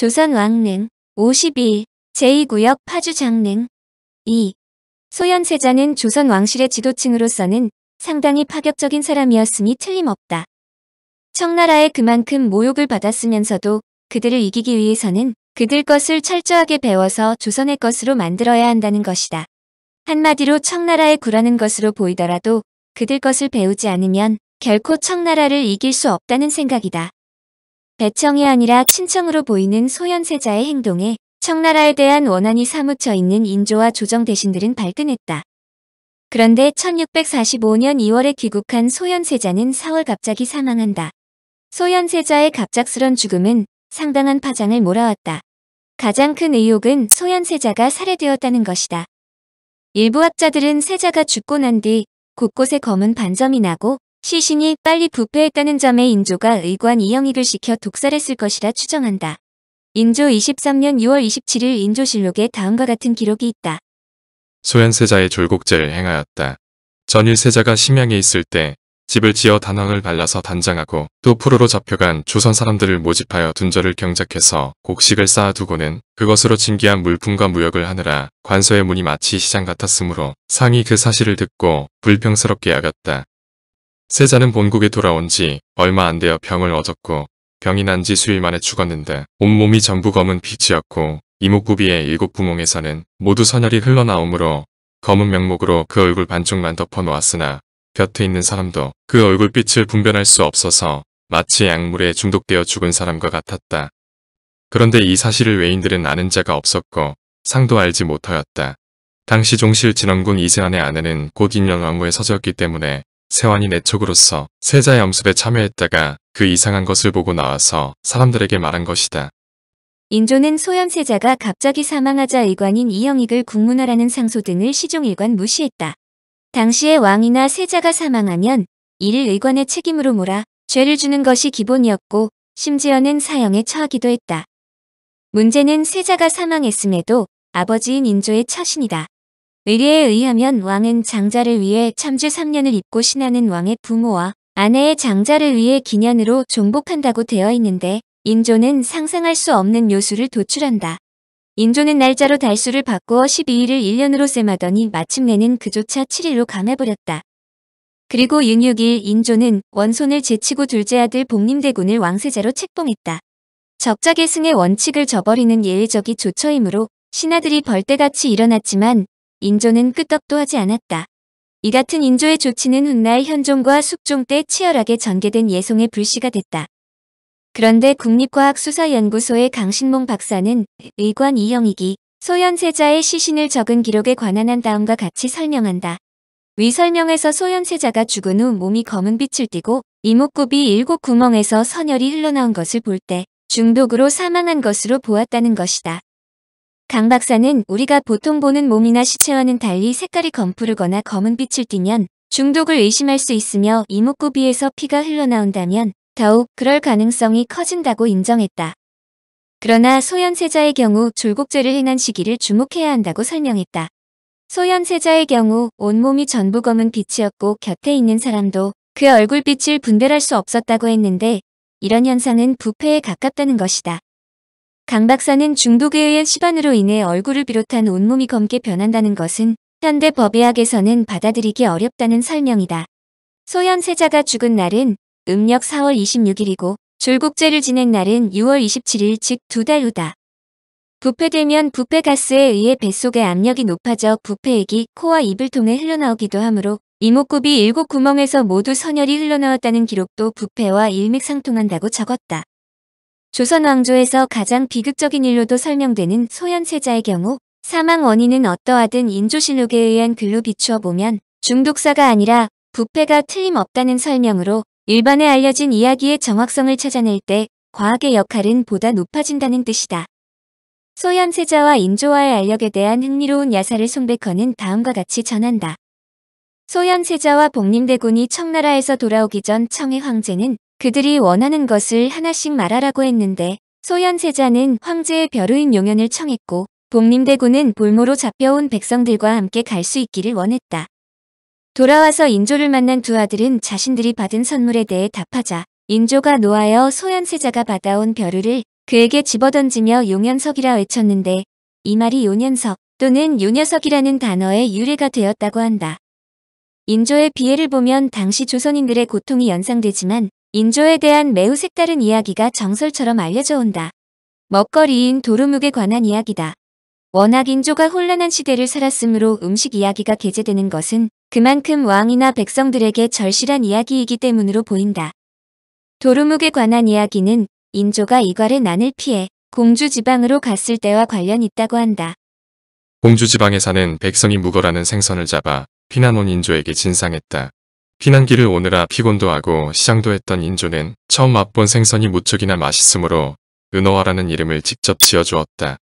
조선 왕릉 52. 제2구역 파주 장릉 2. 소현세자는 조선 왕실의 지도층으로서는 상당히 파격적인 사람이었으니 틀림없다. 청나라에 그만큼 모욕을 받았으면서도 그들을 이기기 위해서는 그들 것을 철저하게 배워서 조선의 것으로 만들어야 한다는 것이다. 한마디로 청나라의 구라는 것으로 보이더라도 그들 것을 배우지 않으면 결코 청나라를 이길 수 없다는 생각이다. 배청이 아니라 친청으로 보이는 소현세자의 행동에 청나라에 대한 원한이 사무쳐 있는 인조와 조정 대신들은 발끈했다. 그런데 1645년 2월에 귀국한 소현세자는 4월 갑자기 사망한다. 소현세자의 갑작스런 죽음은 상당한 파장을 몰아왔다. 가장 큰 의혹은 소현세자가 살해되었다는 것이다. 일부 학자들은 세자가 죽고 난 뒤 곳곳에 검은 반점이 나고 시신이 빨리 부패했다는 점에 인조가 의관 이영익을 시켜 독살했을 것이라 추정한다. 인조 23년 6월 27일 인조실록에 다음과 같은 기록이 있다. 소현세자의 졸곡제를 행하였다. 전일세자가 심양에 있을 때 집을 지어 단황을 발라서 단장하고 또 포로로 잡혀간 조선 사람들을 모집하여 둔절을 경작해서 곡식을 쌓아두고는 그것으로 진기한 물품과 무역을 하느라 관서의 문이 마치 시장 같았으므로 상이 그 사실을 듣고 불평스럽게 야겼다 세자는 본국에 돌아온 지 얼마 안 되어 병을 얻었고 병이 난 지 수일 만에 죽었는데 온몸이 전부 검은 빛이었고 이목구비의 일곱 구멍에서는 모두 선혈이 흘러나오므로 검은 명목으로 그 얼굴 반쪽만 덮어놓았으나 곁에 있는 사람도 그 얼굴빛을 분별할 수 없어서 마치 약물에 중독되어 죽은 사람과 같았다. 그런데 이 사실을 외인들은 아는 자가 없었고 상도 알지 못하였다. 당시 종실 진원군 이세환의 아내는 곧 인연왕후에 서졌기 때문에 세환이 내촉으로서 세자의 엄습에 참여했다가 그 이상한 것을 보고 나와서 사람들에게 말한 것이다. 인조는 소염세자가 갑자기 사망하자 의관인 이영익을 국문화라는 상소 등을 시종일관 무시했다. 당시에 왕이나 세자가 사망하면 이를 의관의 책임으로 몰아 죄를 주는 것이 기본이었고 심지어는 사형에 처하기도 했다. 문제는 세자가 사망했음에도 아버지인 인조의 처신이다. 의례에 의하면 왕은 장자를 위해 참주 3년을 입고 신하는 왕의 부모와 아내의 장자를 위해 기년으로 종복한다고 되어 있는데 인조는 상상할 수 없는 요술을 도출한다. 인조는 날짜로 달수를 바꾸어 12일을 1년으로 셈하더니 마침내는 그조차 7일로 감해버렸다. 그리고 윤6일 인조는 원손을 제치고 둘째 아들 복림대군을 왕세자로 책봉했다. 적자계승의 원칙을 저버리는 예외적이 조처이므로 신하들이 벌떼같이 일어났지만 인조는 끄떡도 하지 않았다. 이 같은 인조의 조치는 훗날 현종과 숙종 때 치열하게 전개된 예송의 불씨가 됐다. 그런데 국립과학수사연구소의 강신몽 박사는 의관 이형이기 소현세자의 시신을 적은 기록에 관한 한 다음과 같이 설명한다. 위 설명에서 소현세자가 죽은 후 몸이 검은 빛을 띠고 이목구비 일곱 구멍에서 선혈이 흘러나온 것을 볼 때 중독으로 사망한 것으로 보았다는 것이다. 강 박사는 우리가 보통 보는 몸이나 시체와는 달리 색깔이 검푸르거나 검은 빛을 띠면 중독을 의심할 수 있으며 이목구비에서 피가 흘러나온다면 더욱 그럴 가능성이 커진다고 인정했다. 그러나 소연세자의 경우 졸곡제를 행한 시기를 주목해야 한다고 설명했다. 소연세자의 경우 온몸이 전부 검은 빛이었고 곁에 있는 사람도 그 얼굴빛을 분별할 수 없었다고 했는데 이런 현상은 부패에 가깝다는 것이다. 강 박사는 중독에 의한 시반으로 인해 얼굴을 비롯한 온몸이 검게 변한다는 것은 현대 법의학에서는 받아들이기 어렵다는 설명이다. 소현세자가 죽은 날은 음력 4월 26일이고 졸곡제를 지낸 날은 6월 27일 즉 두 달 후다. 부패되면 부패가스에 의해 뱃속의 압력이 높아져 부패액이 코와 입을 통해 흘러나오기도 하므로 이목구비 7 구멍에서 모두 선열이 흘러나왔다는 기록도 부패와 일맥상통한다고 적었다. 조선 왕조에서 가장 비극적인 일로도 설명되는 소현세자의 경우 사망 원인은 어떠하든 인조실록에 의한 글로 비추어 보면 중독사가 아니라 부패가 틀림없다는 설명으로 일반에 알려진 이야기의 정확성을 찾아낼 때 과학의 역할은 보다 높아진다는 뜻이다. 소현세자와 인조와의 알력에 대한 흥미로운 야사를 송백헌은 다음과 같이 전한다. 소현세자와 복림대군이 청나라에서 돌아오기 전청의 황제는 그들이 원하는 것을 하나씩 말하라고 했는데 소현세자는 황제의 벼루인 용연을 청했고 복림대군은 볼모로 잡혀온 백성들과 함께 갈 수 있기를 원했다. 돌아와서 인조를 만난 두 아들은 자신들이 받은 선물에 대해 답하자 인조가 노하여 소현세자가 받아온 벼루를 그에게 집어던지며 용연석이라 외쳤는데 이 말이 요년석 또는 요녀석이라는 단어의 유래가 되었다고 한다. 인조의 비애를 보면 당시 조선인들의 고통이 연상되지만 인조에 대한 매우 색다른 이야기가 정설처럼 알려져 온다. 먹거리인 도루묵에 관한 이야기다. 워낙 인조가 혼란한 시대를 살았으므로 음식 이야기가 게재되는 것은 그만큼 왕이나 백성들에게 절실한 이야기이기 때문으로 보인다. 도루묵에 관한 이야기는 인조가 이괄의 난을 피해 공주 지방으로 갔을 때와 관련 있다고 한다. 공주 지방에 사는 백성이 무거라는 생선을 잡아 피난온 인조에게 진상했다. 피난기를 오느라 피곤도 하고 시장도 했던 인조는 처음 맛본 생선이 무척이나 맛있으므로 은어화라는 이름을 직접 지어주었다.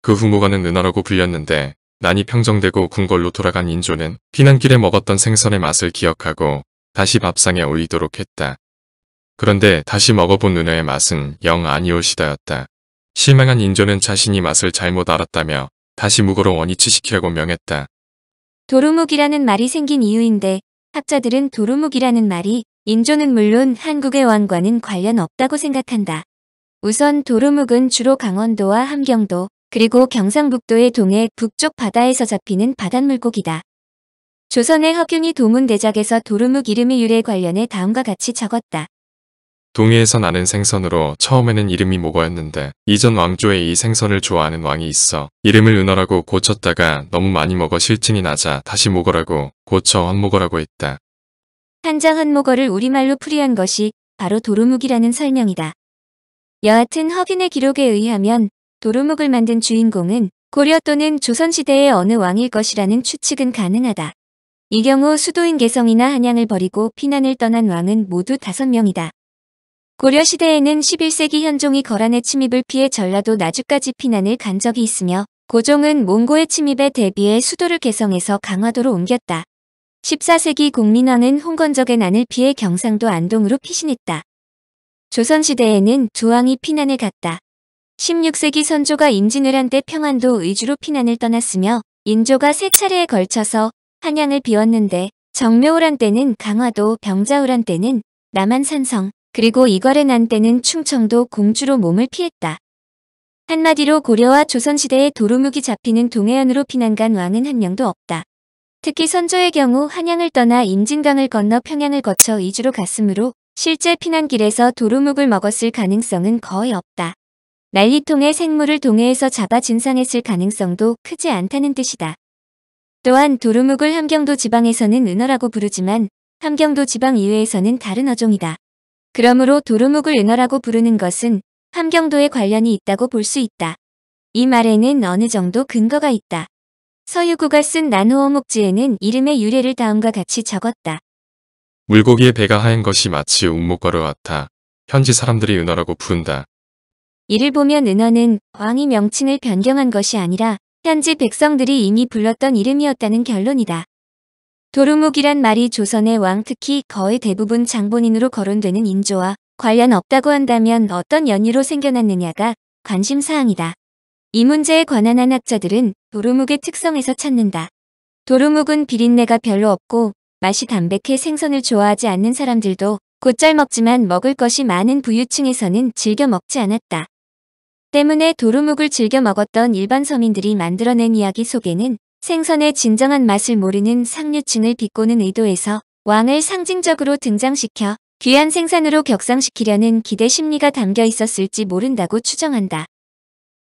그 후무관는 은어라고 불렸는데 난이 평정되고 궁궐로 돌아간 인조는 피난길에 먹었던 생선의 맛을 기억하고 다시 밥상에 올리도록 했다. 그런데 다시 먹어본 은어의 맛은 영아니오시다였다 실망한 인조는 자신이 맛을 잘못 알았다며 다시 무거로 원위치시키라고 명했다. 도루묵이라는 말이 생긴 이유인데 학자들은 도루묵이라는 말이 인조는 물론 한국의 왕과는 관련 없다고 생각한다. 우선 도루묵은 주로 강원도와 함경도 그리고 경상북도의 동해 북쪽 바다에서 잡히는 바닷물고기다. 조선의 허균이 도문대작에서 도루묵 이름의 유래 관련해 다음과 같이 적었다. 동해에서 나는 생선으로 처음에는 이름이 모거였는데 이전 왕조에 이 생선을 좋아하는 왕이 있어 이름을 은어라고 고쳤다가 너무 많이 먹어 실증이 나자 다시 모거라고 고쳐 헌모거라고 했다. 한자 헌모거를 우리말로 풀이한 것이 바로 도루묵이라는 설명이다. 여하튼 허빈의 기록에 의하면 도루묵을 만든 주인공은 고려 또는 조선시대의 어느 왕일 것이라는 추측은 가능하다. 이 경우 수도인 개성이나 한양을 버리고 피난을 떠난 왕은 모두 다섯 명이다 고려시대에는 11세기 현종이 거란의 침입을 피해 전라도 나주까지 피난을 간 적이 있으며 고종은 몽고의 침입에 대비해 수도를 개성해서 강화도로 옮겼다. 14세기 공민왕은 홍건적의 난을 피해 경상도 안동으로 피신했다. 조선시대에는 조왕이 피난을 갔다. 16세기 선조가 임진왜란때 평안도 의주로 피난을 떠났으며 인조가 세 차례에 걸쳐서 한양을 비웠는데 정묘호란 때는 강화도 병자호란 때는 남한산성 그리고 이괄의 난때는 충청도 공주로 몸을 피했다. 한마디로 고려와 조선시대의 도루묵이 잡히는 동해안으로 피난간 왕은 한 명도 없다. 특히 선조의 경우 한양을 떠나 임진강을 건너 평양을 거쳐 이주로 갔으므로 실제 피난길에서 도루묵을 먹었을 가능성은 거의 없다. 난리통의 생물을 동해에서 잡아 진상했을 가능성도 크지 않다는 뜻이다. 또한 도루묵을 함경도 지방에서는 은어라고 부르지만 함경도 지방 이외에서는 다른 어종이다. 그러므로 도루묵을 은어라고 부르는 것은 함경도에 관련이 있다고 볼 수 있다. 이 말에는 어느 정도 근거가 있다. 서유구가 쓴 나누어묵지에는 이름의 유래를 다음과 같이 적었다. 물고기의 배가 하얀 것이 마치 운목과로 같아 현지 사람들이 은어라고 부른다. 이를 보면 은어는 왕이 명칭을 변경한 것이 아니라 현지 백성들이 이미 불렀던 이름이었다는 결론이다. 도루묵이란 말이 조선의 왕 특히 거의 대부분 장본인으로 거론되는 인조와 관련 없다고 한다면 어떤 연유로 생겨났느냐가 관심사항이다. 이 문제에 관한 한 학자들은 도루묵의 특성에서 찾는다. 도루묵은 비린내가 별로 없고 맛이 담백해 생선을 좋아하지 않는 사람들도 곧잘 먹지만 먹을 것이 많은 부유층에서는 즐겨 먹지 않았다. 때문에 도루묵을 즐겨 먹었던 일반 서민들이 만들어낸 이야기 속에는 생선의 진정한 맛을 모르는 상류층을 비꼬는 의도에서 왕을 상징적으로 등장시켜 귀한 생선으로 격상시키려는 기대 심리가 담겨 있었을지 모른다고 추정한다.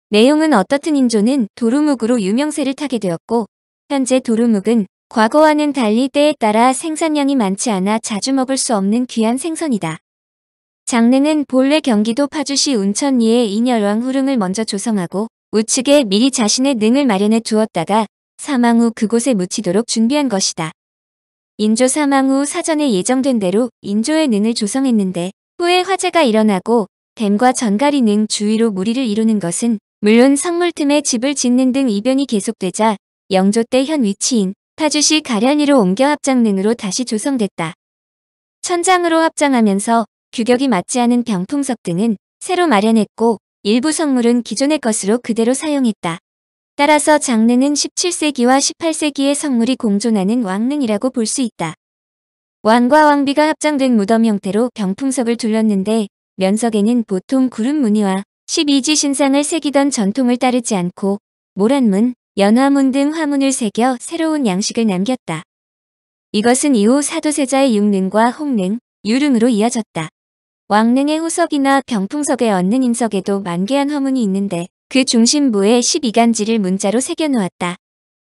내용은 어떻든 인조는 도루묵으로 유명세를 타게 되었고 현재 도루묵은 과거와는 달리 때에 따라 생산량이 많지 않아 자주 먹을 수 없는 귀한 생선이다. 장르는 본래 경기도 파주시 운천리에 인열왕 후릉을 먼저 조성하고 우측에 미리 자신의 능을 마련해 두었다가 사망 후 그곳에 묻히도록 준비한 것이다. 인조 사망 후 사전에 예정된 대로 인조의 능을 조성했는데 후에 화재가 일어나고 뱀과 전갈이 능 주위로 무리를 이루는 것은 물론 성물 틈에 집을 짓는 등 이변이 계속되자 영조 때 현 위치인 파주시 가련이로 옮겨 합장능으로 다시 조성됐다. 천장으로 합장하면서 규격이 맞지 않은 병풍석 등은 새로 마련했고 일부 성물은 기존의 것으로 그대로 사용했다. 따라서 장르는 17세기와 18세기의 성물이 공존하는 왕릉이라고 볼 수 있다. 왕과 왕비가 합장된 무덤 형태로 병풍석을 둘렀는데 면석에는 보통 구름 무늬와 12지 신상을 새기던 전통을 따르지 않고 모란문, 연화문 등 화문을 새겨 새로운 양식을 남겼다. 이것은 이후 사도세자의 육릉과 홍릉, 유릉으로 이어졌다. 왕릉의 호석이나 병풍석에 얻는 인석에도 만개한 화문이 있는데 그 중심부에 12간지를 문자로 새겨놓았다.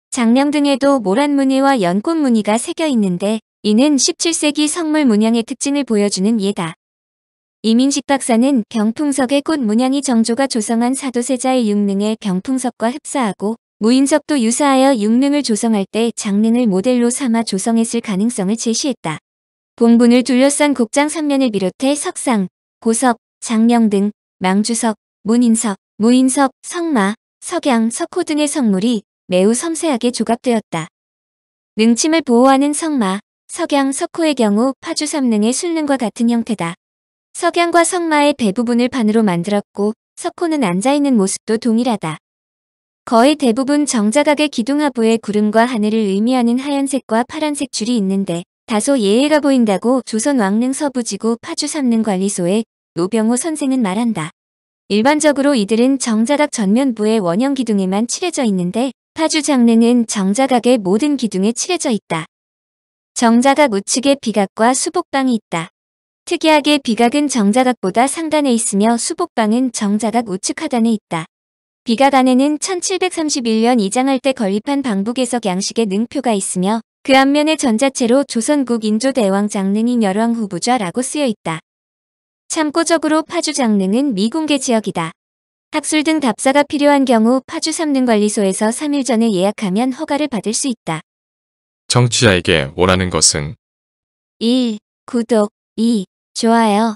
장명 등에도 모란 무늬와 연꽃 무늬가 새겨 있는데 이는 17세기 성물 문양의 특징을 보여주는 예다. 이민식 박사는 병풍석의 꽃 문양이 정조가 조성한 사도세자의 육능에 병풍석과 흡사하고 무인석도 유사하여 육능을 조성할 때 장능을 모델로 삼아 조성했을 가능성을 제시했다. 봉분을 둘러싼 곡장 3면을 비롯해 석상, 보석, 장명등 망주석, 문인석, 무인석, 성마 석양, 석호 등의 성물이 매우 섬세하게 조각되었다. 능침을 보호하는 성마 석양, 석호의 경우 파주삼능의 술능과 같은 형태다. 석양과 석마의 대부분을 반으로 만들었고 석호는 앉아있는 모습도 동일하다. 거의 대부분 정자각의 기둥 하부에 구름과 하늘을 의미하는 하얀색과 파란색 줄이 있는데 다소 예외가 보인다고 조선 왕릉 서부지구 파주삼릉관리소의 노병호 선생은 말한다. 일반적으로 이들은 정자각 전면부의 원형 기둥에만 칠해져 있는데 파주 장르는 정자각의 모든 기둥에 칠해져 있다. 정자각 우측에 비각과 수복방이 있다. 특이하게 비각은 정자각보다 상단에 있으며 수복방은 정자각 우측 하단에 있다. 비각 안에는 1731년 이장할 때 건립한 방북에서 양식의 능표가 있으며 그 앞면에 전자체로 조선국 인조대왕 장릉인 열왕 후부좌라고 쓰여 있다. 참고적으로 파주 장릉은 미공개 지역이다. 학술 등 답사가 필요한 경우 파주 삼릉관리소에서 3일 전에 예약하면 허가를 받을 수 있다. 정치자에게 원하는 것은 1. 구독 2. 좋아요